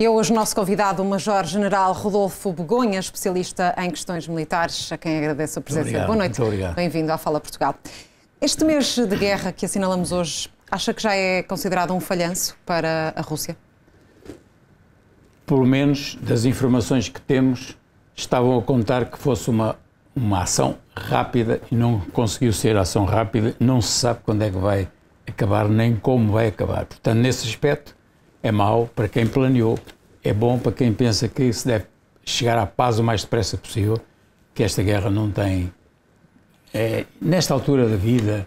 E hoje o nosso convidado, o Major-General Rodolfo Begonha, especialista em questões militares, a quem agradeço a presença. Obrigado, Boa noite. Bem-vindo à Fala Portugal. Este mês de guerra que assinalamos hoje, acha que já é considerado um falhanço para a Rússia? Pelo menos das informações que temos, estavam a contar que fosse uma, uma ação rápida e não conseguiu ser ação rápida. Não se sabe quando é que vai acabar nem como vai acabar. Portanto, nesse aspecto, é mau para quem planeou, é bom para quem pensa que se deve chegar à paz o mais depressa possível, que esta guerra não tem, é, nesta altura da vida,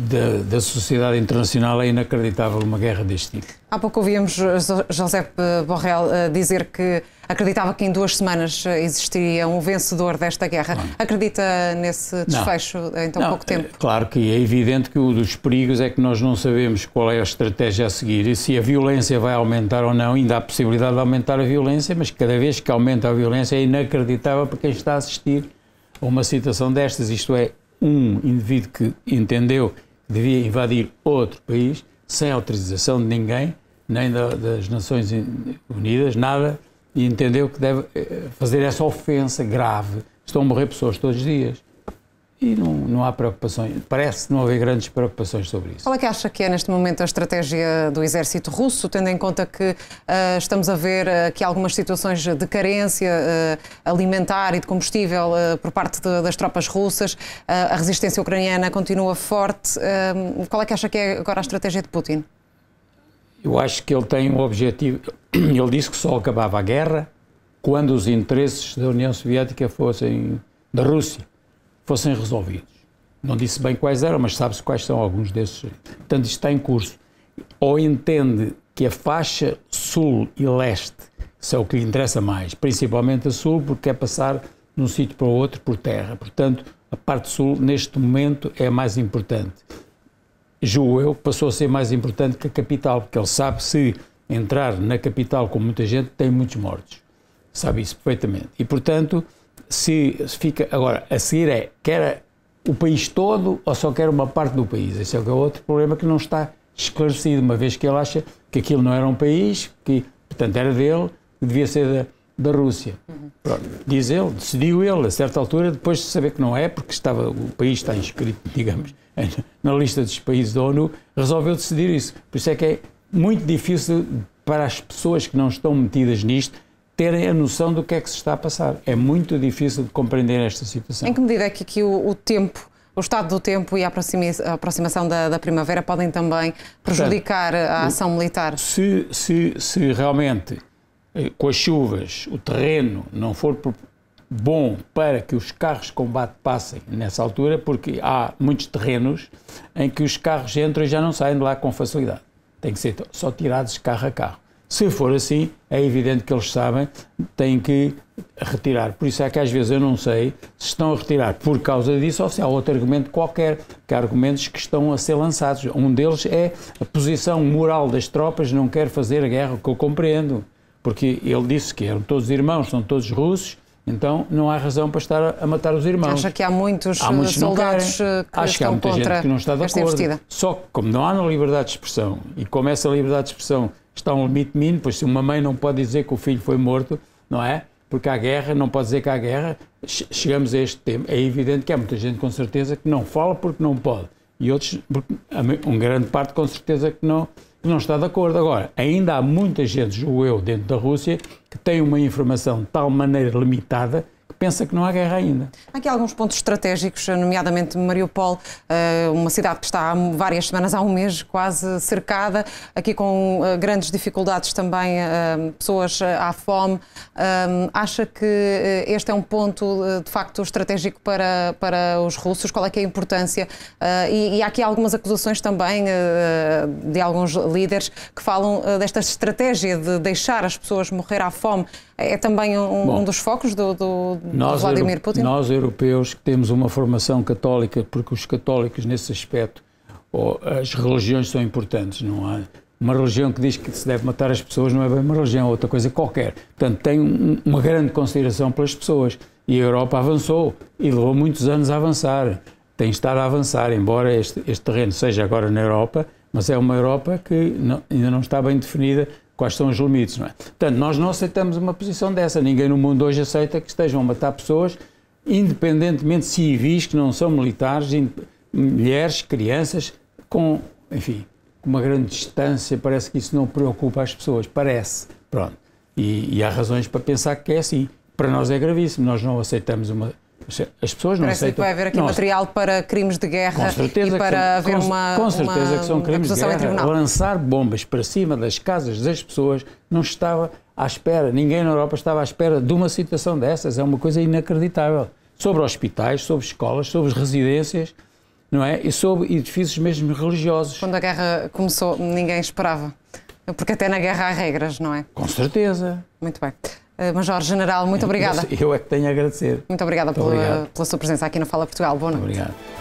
da, da, sociedade internacional é inacreditável uma guerra deste tipo. Há pouco ouvimos eh, José eh, Borrell eh, dizer que acreditava que em duas semanas existiria um vencedor desta guerra. Bom, Acredita nesse desfecho não, em tão não, pouco tempo? É, claro que é evidente que um dos perigos é que nós não sabemos qual é a estratégia a seguir e se a violência vai aumentar ou não. Ainda há possibilidade de aumentar a violência, mas cada vez que aumenta a violência é inacreditável para quem está a assistir a uma situação destas. Isto é, um indivíduo que entendeu devia invadir outro país sem autorização de ninguém, nem da, das Nações Unidas, nada, e entendeu que deve eh, fazer essa ofensa grave. Estão a morrer pessoas todos os dias e não, não há preocupações, parece não haver grandes preocupações sobre isso. Qual é que acha que é neste momento a estratégia do exército russo, tendo em conta que uh, estamos a ver uh, algumas situações de carência uh, alimentar e de combustível por parte de, das tropas russas, a resistência ucraniana continua forte. qual é que acha que é agora a estratégia de Putin? Eu acho que ele tem um objetivo. Ele disse que só acabava a guerra quando os interesses da União Soviética fossem da Rússia fossem resolvidos. Não disse bem quais eram, mas sabe-se quais são alguns desses. Portanto, isto está em curso. Ou entende que a faixa sul e leste isso é o que lhe interessa mais, principalmente a sul, porque é passar de um sítio para o outro por terra. Portanto, a parte sul, neste momento, é a mais importante. Julgo eu, passou a ser mais importante que a capital, porque ele sabe se entrar na capital com muita gente, tem muitos mortos. Sabe isso perfeitamente. E, portanto, se fica. Agora, a seguir é: quer o país todo ou só quer uma parte do país? Esse é, é outro problema que não está esclarecido, uma vez que ele acha que aquilo não era um país, que, portanto, era dele, que devia ser da, da Rússia. Uhum. Pronto, diz ele, decidiu ele, a certa altura, depois de saber que não é, porque estava, o país está inscrito, digamos, na lista dos países da ONU, resolveu decidir isso. Por isso é que é muito difícil para as pessoas que não estão metidas nisto terem a noção do que é que se está a passar. É muito difícil de compreender esta situação. Em que medida é que aqui o, o tempo o estado do tempo e a aproximação da, da primavera podem também prejudicar Portanto, a ação militar? Se, se, se realmente eh, com as chuvas o terreno não for bom para que os carros de combate passem nessa altura, porque há muitos terrenos em que os carros entram e já não saem de lá com facilidade. Tem que ser só tirados carro a carro. Se for assim, é evidente que eles sabem, têm que retirar. Por isso é que às vezes eu não sei se estão a retirar por causa disso ou se há outro argumento qualquer, que há argumentos que estão a ser lançados. Um deles é a posição moral das tropas não quer fazer a guerra, que eu compreendo, porque ele disse que eram todos irmãos, são todos russos, então não há razão para estar a matar os irmãos. Acha que há muitos, há muitos soldados que, não eh, que Acho que há muita gente que não está de acordo. Só que como não há liberdade de expressão e como essa liberdade de expressão está um limite mínimo, pois se uma mãe não pode dizer que o filho foi morto, não é? Porque há guerra, não pode dizer que há guerra, chegamos a este tema. É evidente que há muita gente com certeza que não fala porque não pode. E outros, uma grande parte com certeza que não, que não está de acordo. Agora, ainda há muita gente, julgo eu, dentro da Rússia, que tem uma informação de tal maneira limitada pensa que não há guerra ainda. Há aqui alguns pontos estratégicos, nomeadamente Mariupol, eh, uma cidade que está há várias semanas, há um mês quase cercada, aqui com eh, grandes dificuldades também, eh, pessoas à fome. Acha que este é um ponto de facto estratégico para, para os russos? Qual é que é a importância? E, e há aqui algumas acusações também de alguns líderes que falam desta estratégia de deixar as pessoas morrer à fome. É também um, Bom, um dos focos do, do, nós, Vladimir Putin? Nós, europeus, que temos uma formação católica, porque os católicos, nesse aspecto, as religiões são importantes, não há. Uma religião que diz que se deve matar as pessoas não é bem uma religião, é outra coisa qualquer. Portanto, tem um, uma grande consideração pelas pessoas. E a Europa avançou e levou muitos anos a avançar. Tem estado a avançar, embora este, este terreno seja agora na Europa, mas é uma Europa que não, ainda não está bem definida quais são os limites, não é? Portanto, nós não aceitamos uma posição dessa. Ninguém no mundo hoje aceita que estejam a matar pessoas, independentemente civis que não são militares, mulheres, crianças, com, enfim, uma grande distância. Parece que isso não preocupa as pessoas. Parece. Pronto. E, e há razões para pensar que é assim. Para nós é gravíssimo. Nós não aceitamos uma as pessoas não Parece aceitam. que vai haver aqui não, material para crimes de guerra com certeza e para que, haver com, uma. Com certeza uma, que são crimes de guerra. Lançar bombas para cima das casas das pessoas não estava à espera, ninguém na Europa estava à espera de uma situação dessas. É uma coisa inacreditável. Sobre hospitais, sobre escolas, sobre residências não é? E sobre edifícios mesmo religiosos. Quando a guerra começou, ninguém esperava. Porque até na guerra há regras, não é? Com certeza. Muito bem. Eh, Major-General, muito obrigada. Eu é que tenho a agradecer. Muito obrigada pela, pela, sua presença aqui no Fala Portugal. Boa noite. Obrigado.